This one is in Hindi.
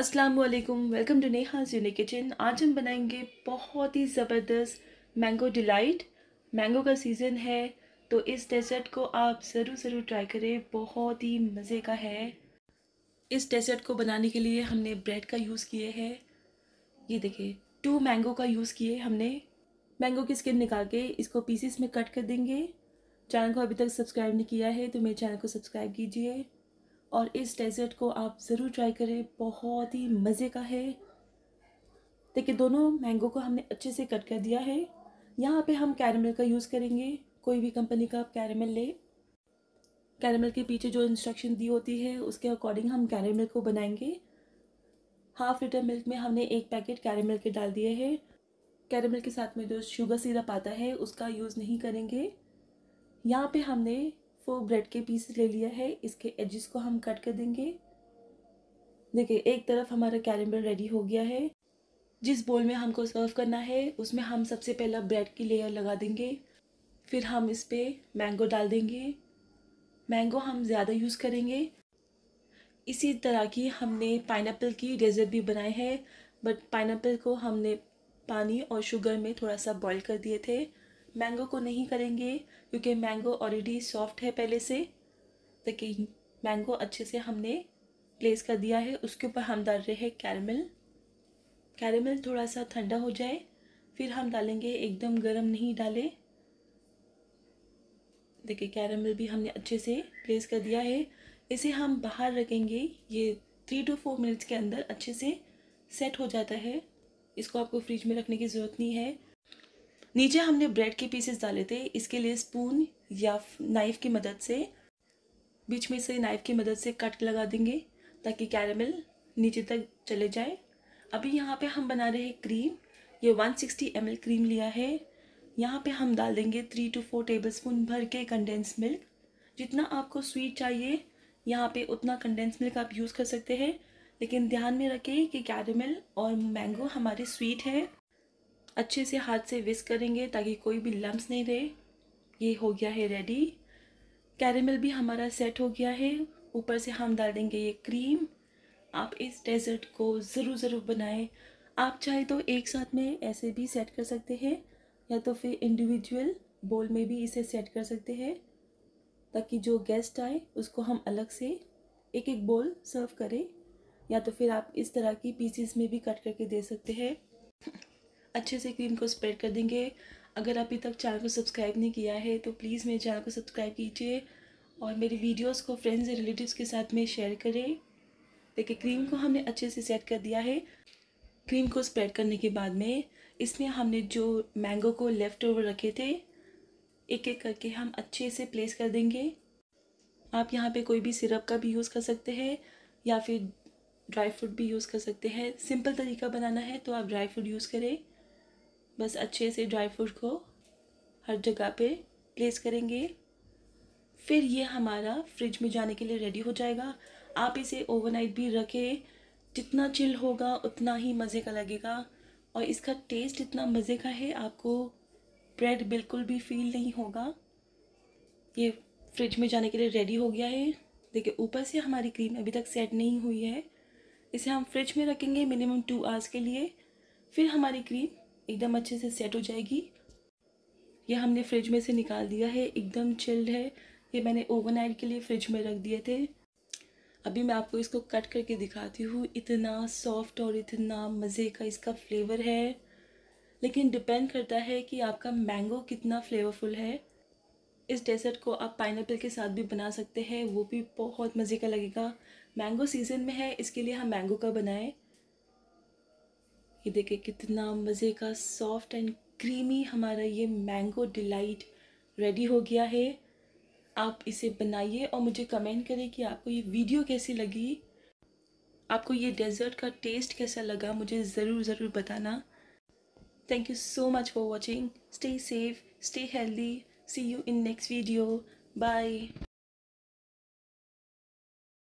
अस्सलाम वालेकुम वेलकम टू नेहा यूनी किचन आज हम बनाएंगे बहुत ही ज़बरदस्त मैंगो डिलाइट मैंगो का सीज़न है तो इस डेजर्ट को आप ज़रूर ज़रूर ट्राई करें बहुत ही मज़े का है इस डेजर्ट को बनाने के लिए हमने ब्रेड का यूज़ किए है ये देखिए टू मैंगो का यूज़ किए हमने मैंगो की स्किन निकाल के इसको पीसीस में कट कर देंगे चैनल को अभी तक सब्सक्राइब नहीं किया है तो मेरे चैनल को सब्सक्राइब कीजिए और इस डेज़र्ट को आप ज़रूर ट्राई करें बहुत ही मज़े का है देखिए दोनों मैंगो को हमने अच्छे से कट कर दिया है यहाँ पे हम कैरेमल का यूज़ करेंगे कोई भी कंपनी का आप कैरेमल ले कैरेमल के पीछे जो इंस्ट्रक्शन दी होती है उसके अकॉर्डिंग हम कैरेमल को बनाएंगे हाफ लीटर मिल्क में हमने एक पैकेट कैरेमल के डाल दिए हैं कैरेमल के साथ में जो शुगर सीरप आता है उसका यूज़ नहीं करेंगे यहाँ पे हमने फोर ब्रेड के पीसेस ले लिया है इसके एजिस को हम कट कर देंगे देखिए एक तरफ हमारा कैलेंडर रेडी हो गया है जिस बोल में हमको सर्व करना है उसमें हम सबसे पहला ब्रेड की लेयर लगा देंगे फिर हम इस पर मैंगो डाल देंगे मैंगो हम ज़्यादा यूज़ करेंगे इसी तरह की हमने पाइन की डेजर्ट भी बनाए हैं बट पाइन को हमने पानी और शुगर में थोड़ा सा बॉईल कर दिए थे मैंगो को नहीं करेंगे क्योंकि मैंगो ऑलरेडी सॉफ्ट है पहले से देखिए मैंगो अच्छे से हमने प्लेस कर दिया है उसके ऊपर हम डाल रहे हैं कैरमल कैरमल थोड़ा सा ठंडा हो जाए फिर हम डालेंगे एकदम गर्म नहीं डालें देखिए कैरमिल भी हमने अच्छे से प्लेस कर दिया है इसे हम बाहर रखेंगे ये थ्री टू फोर मिनट्स के अंदर अच्छे से सेट हो जाता है इसको आपको फ्रिज में रखने की ज़रूरत नहीं है नीचे हमने ब्रेड के पीसेस डाले थे इसके लिए स्पून या नाइफ़ की मदद से बीच में से नाइफ़ की मदद से कट लगा देंगे ताकि कैरेमल नीचे तक चले जाए अभी यहाँ पे हम बना रहे हैं क्रीम ये 160 सिक्सटी क्रीम लिया है यहाँ पे हम डाल देंगे three to four tablespoon भर के कंडेंस मिल्क जितना आपको स्वीट चाहिए यहाँ पे उतना कंडेंस मिल्क आप यूज़ कर सकते हैं लेकिन ध्यान में रखें कि कैरेमल और मैंगो हमारे स्वीट हैं अच्छे से हाथ से विस्क करेंगे ताकि कोई भी लम्ब नहीं रहे ये हो गया है रेडी कैरेमल भी हमारा सेट हो गया है ऊपर से हम डाल देंगे ये क्रीम आप इस डेज़र्ट को ज़रूर ज़रूर बनाएं आप चाहे तो एक साथ में ऐसे भी सेट कर सकते हैं या तो फिर इंडिविजुअल बोल में भी इसे सेट कर सकते हैं ताकि जो गेस्ट आए उसको हम अलग से एक एक बोल सर्व करें या तो फिर आप इस तरह की पीसीस में भी कट करके दे सकते हैं अच्छे से क्रीम को स्प्रेड कर देंगे अगर अभी तक चैनल को सब्सक्राइब नहीं किया है तो प्लीज़ मेरे चैनल को सब्सक्राइब कीजिए और मेरी वीडियोस को फ्रेंड्स एंड रिलेटिव्स के साथ में शेयर करें देखिए क्रीम को हमने अच्छे से सेट कर दिया है क्रीम को स्प्रेड करने के बाद में इसमें हमने जो मैंगो को लेफ़्ट ओवर रखे थे एक एक करके हम अच्छे से प्लेस कर देंगे आप यहाँ पे कोई भी सिरप का भी यूज़ कर सकते हैं या फिर ड्राई फ्रूट भी यूज़ कर सकते हैं सिंपल तरीका बनाना है तो आप ड्राई फ्रूट यूज़ करें बस अच्छे से ड्राई फ्रूट को हर जगह पे प्लेस करेंगे फिर ये हमारा फ्रिज में जाने के लिए रेडी हो जाएगा आप इसे ओवरनाइट भी रखें जितना चिल होगा उतना ही मज़े का लगेगा और इसका टेस्ट इतना मज़े का है आपको ब्रेड बिल्कुल भी फील नहीं होगा ये फ्रिज में जाने के लिए रेडी हो गया है देखिए ऊपर से हमारी क्रीम अभी तक सेट नहीं हुई है इसे हम फ्रिज में रखेंगे मिनिमम टू आवर्स के लिए फिर हमारी क्रीम एकदम अच्छे से सेट हो जाएगी यह हमने फ्रिज में से निकाल दिया है एकदम चिल्ड है ये मैंने ओवरनाइट के लिए फ्रिज में रख दिए थे अभी मैं आपको इसको कट करके दिखाती हूँ इतना सॉफ्ट और इतना मज़े का इसका फ्लेवर है लेकिन डिपेंड करता है कि आपका मैंगो कितना फ्लेवरफुल है इस डेजर्ट को आप पाइन के साथ भी बना सकते हैं वो भी बहुत मज़े का लगेगा मैंगो सीज़न में है इसके लिए हम मैंगो का बनाएं ये देखिए कितना मज़े का सॉफ्ट एंड क्रीमी हमारा ये मैंगो डिलाइट रेडी हो गया है आप इसे बनाइए और मुझे कमेंट करें कि आपको ये वीडियो कैसी लगी आपको ये डेज़र्ट का टेस्ट कैसा लगा मुझे ज़रूर ज़रूर बताना thank you so much for watching stay safe stay healthy see you in next video bye